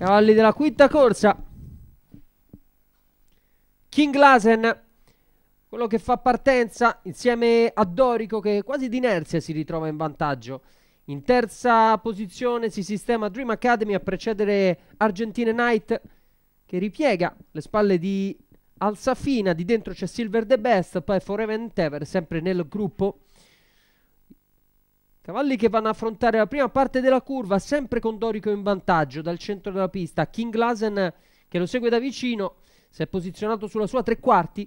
Cavalli della quinta corsa. King Lasen, quello che fa partenza insieme a Dorico che quasi di inerzia si ritrova in vantaggio. In terza posizione si sistema Dream Academy a precedere Argentina Knight che ripiega le spalle di Alsafina, di dentro c'è Silver the Best, poi Forever and Ever sempre nel gruppo Cavalli che vanno a affrontare la prima parte della curva, sempre con Dorico in vantaggio dal centro della pista. King Lasen che lo segue da vicino, si è posizionato sulla sua tre quarti.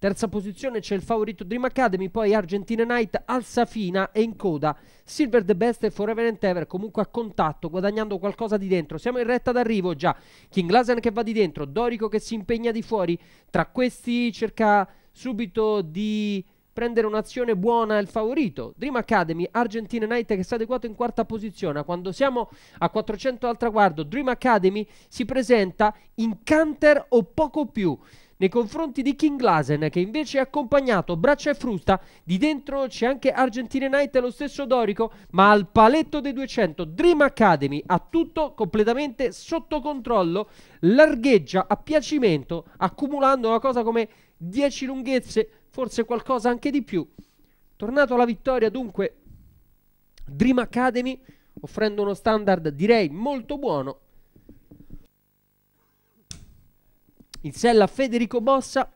Terza posizione c'è il favorito Dream Academy, poi Argentina Knight, Alsafina e in coda Silver the Best e Forever and Ever comunque a contatto, guadagnando qualcosa di dentro. Siamo in retta d'arrivo già, King Lasen che va di dentro, Dorico che si impegna di fuori. Tra questi cerca subito di prendere un'azione buona il favorito. Dream Academy, Argentina Knight che sta adeguato in quarta posizione. Quando siamo a 400 al traguardo, Dream Academy si presenta in canter o poco più nei confronti di King Lasen che invece è accompagnato braccia e frusta di dentro c'è anche Argentine Knight e lo stesso Dorico ma al paletto dei 200 Dream Academy ha tutto completamente sotto controllo largheggia a piacimento accumulando una cosa come 10 lunghezze forse qualcosa anche di più. Tornato alla vittoria, dunque, Dream Academy offrendo uno standard direi molto buono. In sella Federico Bossa,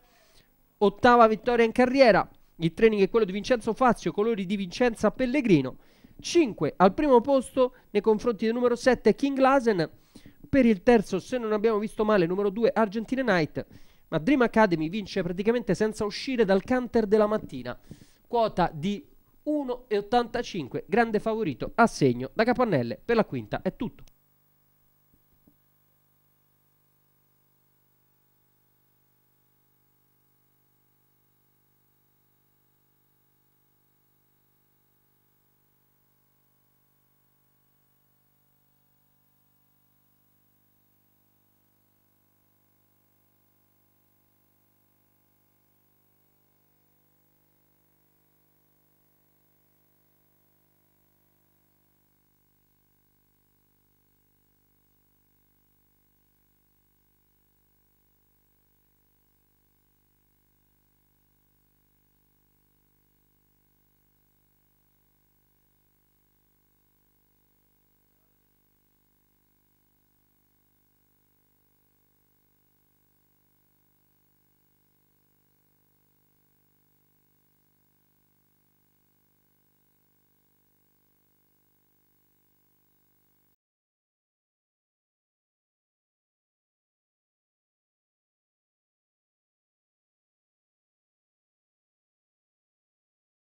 ottava vittoria in carriera. Il training è quello di Vincenzo Fazio, colori di Vincenza Pellegrino. 5 al primo posto nei confronti del numero 7 King Lasen. Per il terzo, se non abbiamo visto male, numero 2 Argentina Knight. Ma Dream Academy vince praticamente senza uscire dal canter della mattina. Quota di 1,85, grande favorito, a segno da Capannelle per la quinta, è tutto.